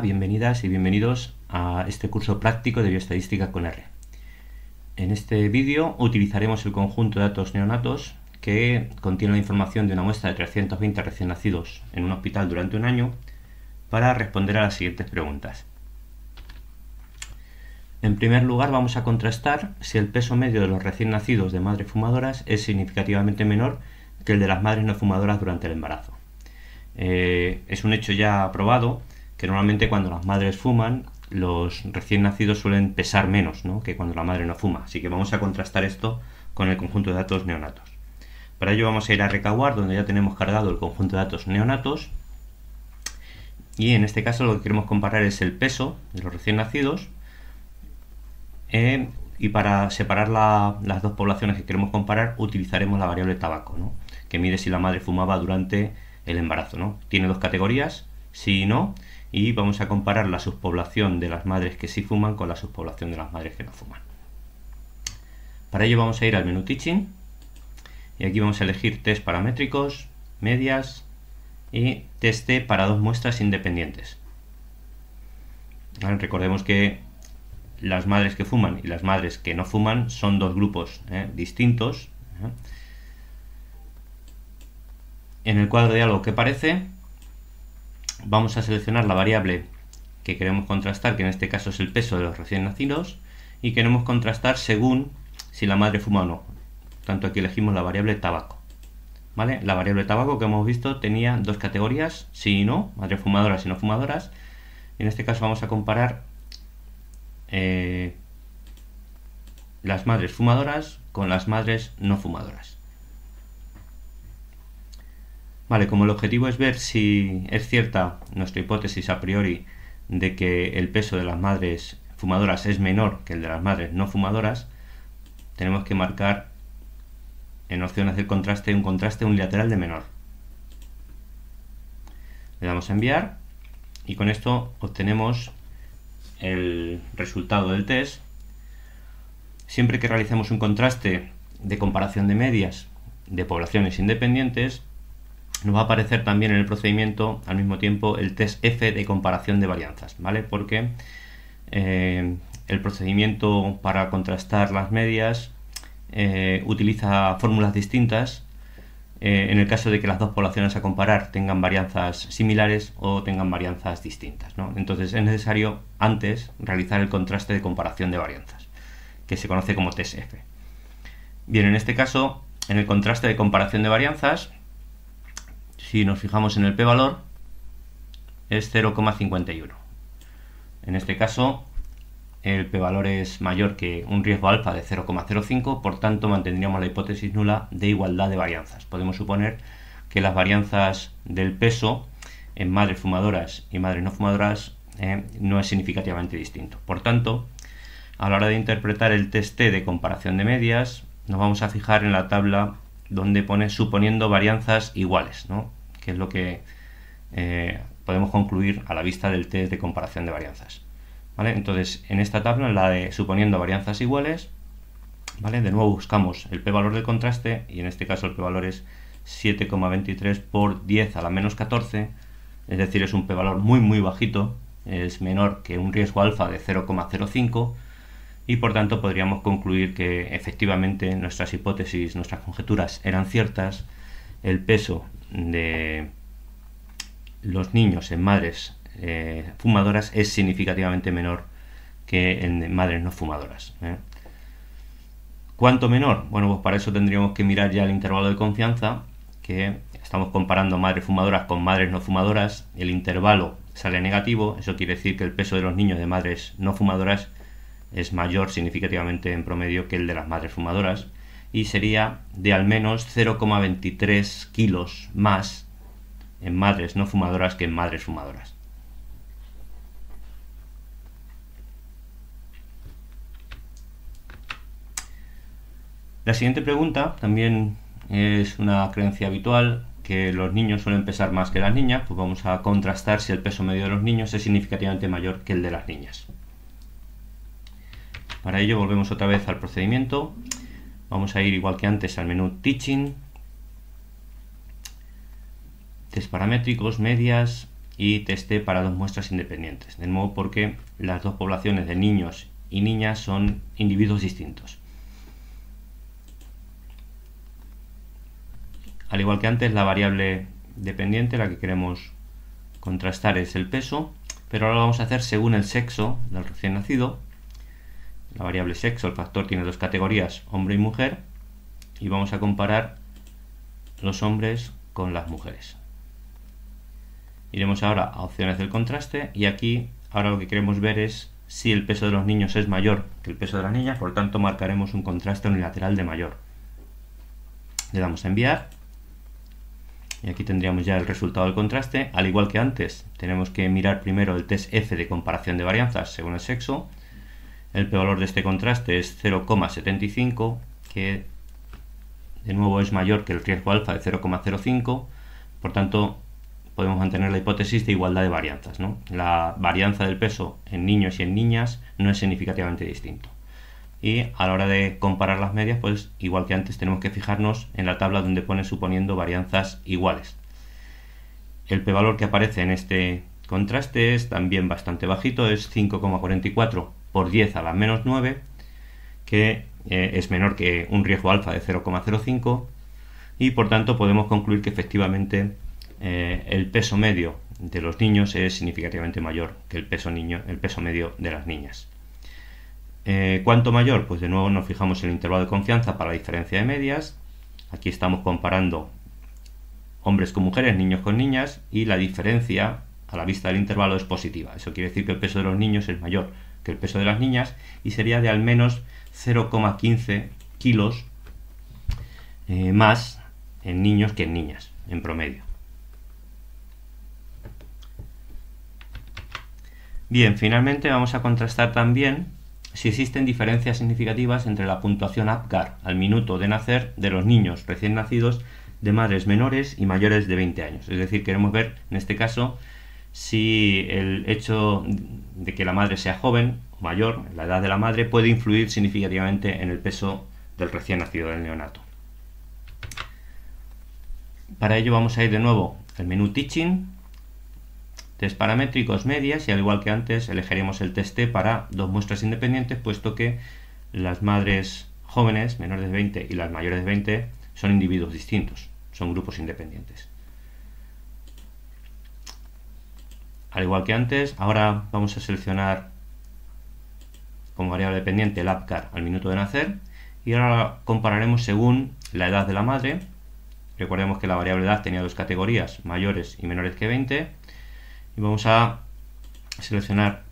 bienvenidas y bienvenidos a este curso práctico de bioestadística con R. En este vídeo utilizaremos el conjunto de datos neonatos que contiene la información de una muestra de 320 recién nacidos en un hospital durante un año para responder a las siguientes preguntas. En primer lugar vamos a contrastar si el peso medio de los recién nacidos de madres fumadoras es significativamente menor que el de las madres no fumadoras durante el embarazo. Eh, es un hecho ya aprobado que normalmente cuando las madres fuman, los recién nacidos suelen pesar menos que cuando la madre no fuma. Así que vamos a contrastar esto con el conjunto de datos neonatos. Para ello vamos a ir a Recaguar, donde ya tenemos cargado el conjunto de datos neonatos. Y en este caso lo que queremos comparar es el peso de los recién nacidos. Eh, y para separar las dos poblaciones que queremos comparar utilizaremos la variable tabaco, ¿no? que mide si la madre fumaba durante el embarazo. Tiene dos categorías, sí y no y vamos a comparar la subpoblación de las madres que sí fuman con la subpoblación de las madres que no fuman. Para ello vamos a ir al menú Teaching y aquí vamos a elegir test paramétricos, medias y test para dos muestras independientes. Recordemos que las madres que fuman y las madres que no fuman son dos grupos ¿eh? distintos. ¿eh? En el cuadro de algo que parece vamos a seleccionar la variable que queremos contrastar, que en este caso es el peso de los recién nacidos, y queremos contrastar según si la madre fuma o no. Tanto aquí elegimos la variable tabaco. ¿Vale? La variable tabaco que hemos visto tenía dos categorías, sí y no, madres fumadoras y no fumadoras. En este caso vamos a comparar eh, las madres fumadoras con las madres no fumadoras. Vale, como el objetivo es ver si es cierta nuestra hipótesis a priori de que el peso de las madres fumadoras es menor que el de las madres no fumadoras, tenemos que marcar en opciones hacer contraste un contraste unilateral de menor. Le damos a enviar y con esto obtenemos el resultado del test. Siempre que realicemos un contraste de comparación de medias de poblaciones independientes, nos va a aparecer también en el procedimiento al mismo tiempo el test F de comparación de varianzas, ¿vale? Porque eh, el procedimiento para contrastar las medias eh, utiliza fórmulas distintas eh, en el caso de que las dos poblaciones a comparar tengan varianzas similares o tengan varianzas distintas. Entonces es necesario antes realizar el contraste de comparación de varianzas, que se conoce como F. Bien, en este caso, en el contraste de comparación de varianzas, si nos fijamos en el p-valor, es 0,51. En este caso, el p-valor es mayor que un riesgo alfa de 0,05, por tanto mantendríamos la hipótesis nula de igualdad de varianzas. Podemos suponer que las varianzas del peso en madres fumadoras y madres no fumadoras eh, no es significativamente distinto. Por tanto, a la hora de interpretar el test T de comparación de medias, nos vamos a fijar en la tabla donde pone suponiendo varianzas iguales, ¿no? que es lo que eh, podemos concluir a la vista del test de comparación de varianzas. ¿Vale? Entonces, en esta tabla, en la de suponiendo varianzas iguales, ¿vale? de nuevo buscamos el p-valor de contraste, y en este caso el p-valor es 7,23 por 10 a la menos 14, es decir, es un p-valor muy muy bajito, es menor que un riesgo alfa de 0,05, y por tanto podríamos concluir que efectivamente nuestras hipótesis, nuestras conjeturas eran ciertas, el peso de los niños en madres eh, fumadoras es significativamente menor que en madres no fumadoras. ¿eh? ¿Cuánto menor? Bueno, pues para eso tendríamos que mirar ya el intervalo de confianza, que estamos comparando madres fumadoras con madres no fumadoras, el intervalo sale negativo, eso quiere decir que el peso de los niños de madres no fumadoras es mayor significativamente en promedio que el de las madres fumadoras y sería de al menos 0,23 kilos más en madres no fumadoras que en madres fumadoras. La siguiente pregunta también es una creencia habitual que los niños suelen pesar más que las niñas, pues vamos a contrastar si el peso medio de los niños es significativamente mayor que el de las niñas. Para ello volvemos otra vez al procedimiento Vamos a ir igual que antes al menú Teaching, test paramétricos, medias y teste para dos muestras independientes. De modo porque las dos poblaciones de niños y niñas son individuos distintos. Al igual que antes, la variable dependiente, la que queremos contrastar es el peso, pero ahora lo vamos a hacer según el sexo del recién nacido la variable sexo, el factor tiene dos categorías, hombre y mujer, y vamos a comparar los hombres con las mujeres. Iremos ahora a opciones del contraste y aquí ahora lo que queremos ver es si el peso de los niños es mayor que el peso de las niñas, por lo tanto marcaremos un contraste unilateral de mayor. Le damos a enviar y aquí tendríamos ya el resultado del contraste. Al igual que antes, tenemos que mirar primero el test F de comparación de varianzas según el sexo el p-valor de este contraste es 0,75, que de nuevo es mayor que el riesgo alfa de 0,05, por tanto podemos mantener la hipótesis de igualdad de varianzas. La varianza del peso en niños y en niñas no es significativamente distinto. Y a la hora de comparar las medias, pues igual que antes tenemos que fijarnos en la tabla donde pone suponiendo varianzas iguales. El p-valor que aparece en este contraste es también bastante bajito, es 5,44 por 10 a la menos 9, que eh, es menor que un riesgo alfa de 0,05 y por tanto podemos concluir que efectivamente eh, el peso medio de los niños es significativamente mayor que el peso, niño, el peso medio de las niñas. Eh, ¿Cuánto mayor? Pues de nuevo nos fijamos en el intervalo de confianza para la diferencia de medias. Aquí estamos comparando hombres con mujeres, niños con niñas y la diferencia a la vista del intervalo es positiva. Eso quiere decir que el peso de los niños es mayor que el peso de las niñas y sería de al menos 0,15 kilos eh, más en niños que en niñas, en promedio. Bien, finalmente vamos a contrastar también si existen diferencias significativas entre la puntuación APGAR al minuto de nacer de los niños recién nacidos de madres menores y mayores de 20 años. Es decir, queremos ver en este caso si el hecho de que la madre sea joven o mayor, la edad de la madre, puede influir significativamente en el peso del recién nacido del neonato. Para ello vamos a ir de nuevo al menú Teaching, test paramétricos medias y al igual que antes elegiremos el test T para dos muestras independientes puesto que las madres jóvenes menores de 20 y las mayores de 20 son individuos distintos, son grupos independientes. al igual que antes. Ahora vamos a seleccionar como variable dependiente el APCAR al minuto de nacer y ahora compararemos según la edad de la madre. Recordemos que la variable edad tenía dos categorías, mayores y menores que 20. Y vamos a seleccionar,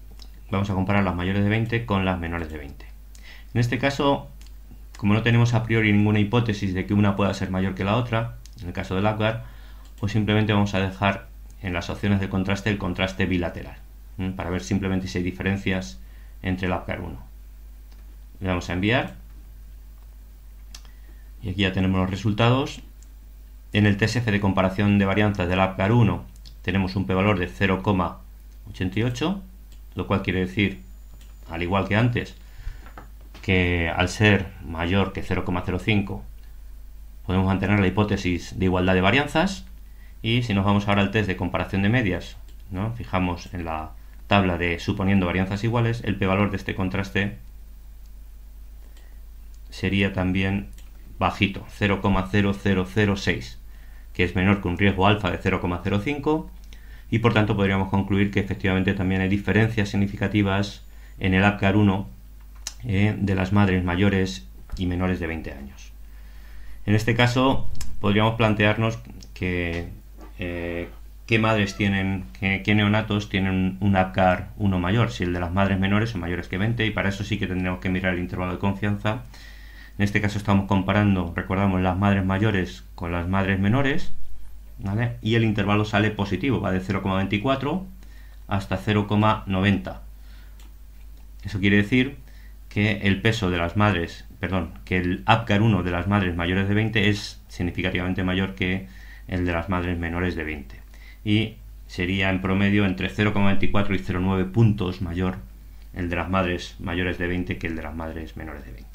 vamos a comparar las mayores de 20 con las menores de 20. En este caso, como no tenemos a priori ninguna hipótesis de que una pueda ser mayor que la otra, en el caso del APCAR, pues simplemente vamos a dejar en las opciones de contraste el contraste bilateral, para ver simplemente si hay diferencias entre el APCAR 1. Le damos a enviar. Y aquí ya tenemos los resultados. En el TSF de comparación de varianzas del APCAR 1 tenemos un p-valor de 0,88, lo cual quiere decir, al igual que antes, que al ser mayor que 0,05 podemos mantener la hipótesis de igualdad de varianzas y si nos vamos ahora al test de comparación de medias, fijamos en la tabla de suponiendo varianzas iguales, el p-valor de este contraste sería también bajito, 0,0006, que es menor que un riesgo alfa de 0,05 y por tanto podríamos concluir que efectivamente también hay diferencias significativas en el APCAR 1 eh, de las madres mayores y menores de 20 años. En este caso podríamos plantearnos que eh, qué madres tienen, qué, neonatos tienen un APGAR 1 mayor, si el de las madres menores son mayores que 20, y para eso sí que tendremos que mirar el intervalo de confianza. En este caso estamos comparando, recordamos, las madres mayores con las madres menores, y el intervalo sale positivo, va de 0,24 hasta 0,90. Eso quiere decir que el peso de las madres, perdón, que el APGAR 1 de las madres mayores de 20 es significativamente mayor que el de las madres menores de 20. Y sería en promedio entre 0,24 y 0,9 puntos mayor el de las madres mayores de 20 que el de las madres menores de 20.